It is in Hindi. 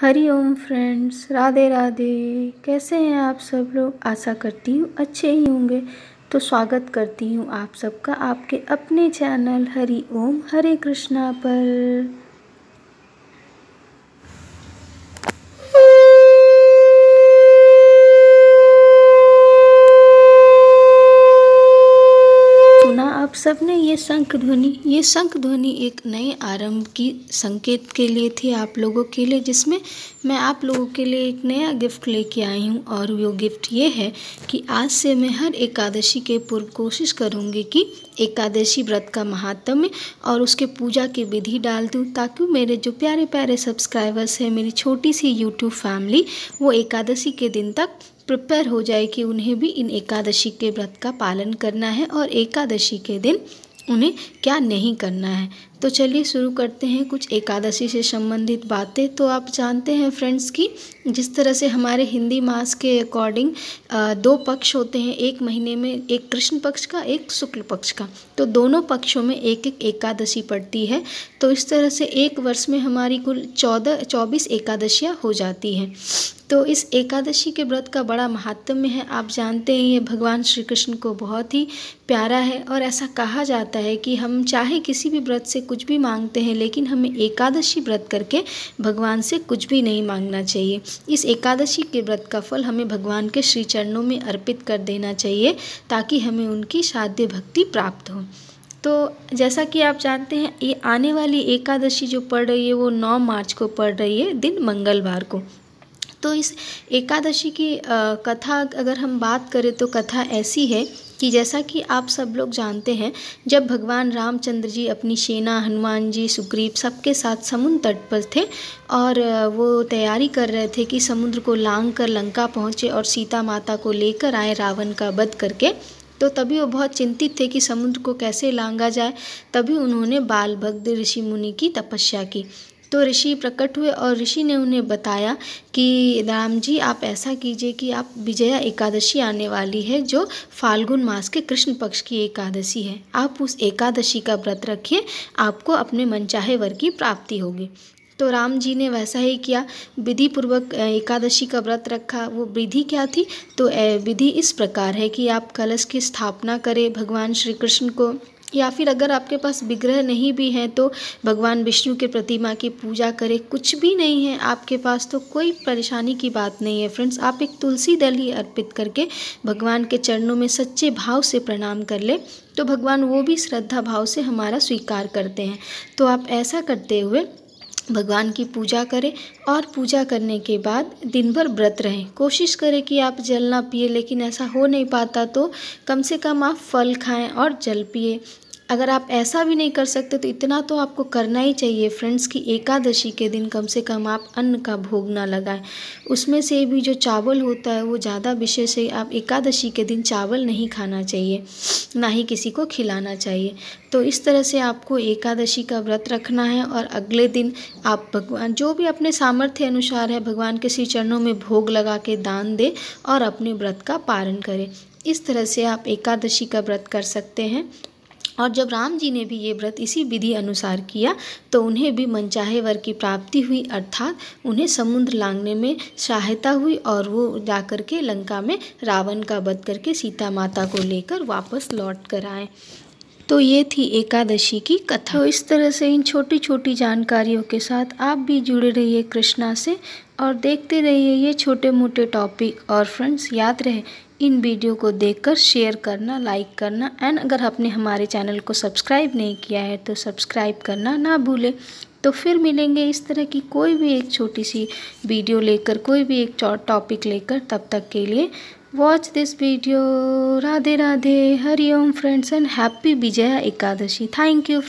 हरी ओम फ्रेंड्स राधे राधे कैसे हैं आप सब लोग आशा करती हूँ अच्छे ही होंगे तो स्वागत करती हूँ आप सबका आपके अपने चैनल हरी ओम हरे कृष्णा पर सबने ये शंख ध्वनि ये शंख ध्वनि एक नए आरंभ की संकेत के लिए थी आप लोगों के लिए जिसमें मैं आप लोगों के लिए एक नया गिफ्ट लेके आई हूँ और वो गिफ्ट ये है कि आज से मैं हर एकादशी के पूर्व कोशिश करूँगी कि एकादशी व्रत का महात्म्य और उसके पूजा की विधि डाल दूँ ताकि मेरे जो प्यारे प्यारे सब्सक्राइबर्स हैं मेरी छोटी सी यूट्यूब फैमिली वो एकादशी के दिन तक प्रिपेयर हो जाए कि उन्हें भी इन एकादशी के व्रत का पालन करना है और एकादशी के दिन उन्हें क्या नहीं करना है तो चलिए शुरू करते हैं कुछ एकादशी से संबंधित बातें तो आप जानते हैं फ्रेंड्स कि जिस तरह से हमारे हिंदी मास के अकॉर्डिंग दो पक्ष होते हैं एक महीने में एक कृष्ण पक्ष का एक शुक्ल पक्ष का तो दोनों पक्षों में एक एक एकादशी पड़ती है तो इस तरह से एक वर्ष में हमारी कुल चौदह चौबीस एकादशियाँ हो जाती हैं तो इस एकादशी के व्रत का बड़ा महात्म्य है आप जानते हैं ये भगवान श्री कृष्ण को बहुत ही प्यारा है और ऐसा कहा जाता है कि हम चाहे किसी भी व्रत से कुछ भी मांगते हैं लेकिन हमें एकादशी व्रत करके भगवान से कुछ भी नहीं मांगना चाहिए इस एकादशी के व्रत का फल हमें भगवान के श्री चरणों में अर्पित कर देना चाहिए ताकि हमें उनकी साध्य भक्ति प्राप्त हो तो जैसा कि आप जानते हैं ये आने वाली एकादशी जो पड़ रही है वो नौ मार्च को पड़ रही है दिन मंगलवार को तो इस एकादशी की आ, कथा अगर हम बात करें तो कथा ऐसी है कि जैसा कि आप सब लोग जानते हैं जब भगवान रामचंद्र जी अपनी सेना हनुमान जी सुग्रीव सबके साथ समुद्र तट पर थे और वो तैयारी कर रहे थे कि समुद्र को लांग कर लंका पहुँचे और सीता माता को लेकर आए रावण का वध करके तो तभी वो बहुत चिंतित थे कि समुद्र को कैसे लांगा जाए तभी उन्होंने बाल भक्त ऋषि मुनि की तपस्या की तो ऋषि प्रकट हुए और ऋषि ने उन्हें बताया कि राम जी आप ऐसा कीजिए कि आप विजया एकादशी आने वाली है जो फाल्गुन मास के कृष्ण पक्ष की एकादशी है आप उस एकादशी का व्रत रखिए आपको अपने मनचाहे वर की प्राप्ति होगी तो राम जी ने वैसा ही किया विधि पूर्वक एकादशी का व्रत रखा वो विधि क्या थी तो विधि इस प्रकार है कि आप कलश की स्थापना करें भगवान श्री कृष्ण को या फिर अगर आपके पास विग्रह नहीं भी हैं तो भगवान विष्णु के प्रतिमा की पूजा करें कुछ भी नहीं है आपके पास तो कोई परेशानी की बात नहीं है फ्रेंड्स आप एक तुलसी दल ही अर्पित करके भगवान के चरणों में सच्चे भाव से प्रणाम कर ले तो भगवान वो भी श्रद्धा भाव से हमारा स्वीकार करते हैं तो आप ऐसा करते हुए भगवान की पूजा करें और पूजा करने के बाद दिन भर व्रत रहें कोशिश करें कि आप जल ना पिए लेकिन ऐसा हो नहीं पाता तो कम से कम आप फल खाएं और जल पिए अगर आप ऐसा भी नहीं कर सकते तो इतना तो आपको करना ही चाहिए फ्रेंड्स कि एकादशी के दिन कम से कम आप अन्न का भोग ना लगाएं उसमें से भी जो चावल होता है वो ज़्यादा विशेष है आप एकादशी के दिन चावल नहीं खाना चाहिए ना ही किसी को खिलाना चाहिए तो इस तरह से आपको एकादशी का व्रत रखना है और अगले दिन आप भगवान जो भी अपने सामर्थ्य अनुसार है भगवान के श्री चरणों में भोग लगा के दान दे और अपने व्रत का पालन करें इस तरह से आप एकादशी का व्रत कर सकते हैं और जब राम जी ने भी ये व्रत इसी विधि अनुसार किया तो उन्हें भी मनचाहे वर की प्राप्ति हुई अर्थात उन्हें समुद्र लांगने में सहायता हुई और वो जाकर के लंका में रावण का वध करके सीता माता को लेकर वापस लौट कर आए तो ये थी एकादशी की कथा तो इस तरह से इन छोटी छोटी जानकारियों के साथ आप भी जुड़े रहिए कृष्णा से और देखते रहिए ये छोटे मोटे टॉपिक और फ्रेंड्स याद रहे इन वीडियो को देखकर शेयर करना लाइक करना एंड अगर आपने हमारे चैनल को सब्सक्राइब नहीं किया है तो सब्सक्राइब करना ना भूलें तो फिर मिलेंगे इस तरह की कोई भी एक छोटी सी वीडियो लेकर कोई भी एक टॉपिक लेकर तब तक के लिए watch this video Radhe Radhe Hariom friends and happy Vijaya Ekadashi thank you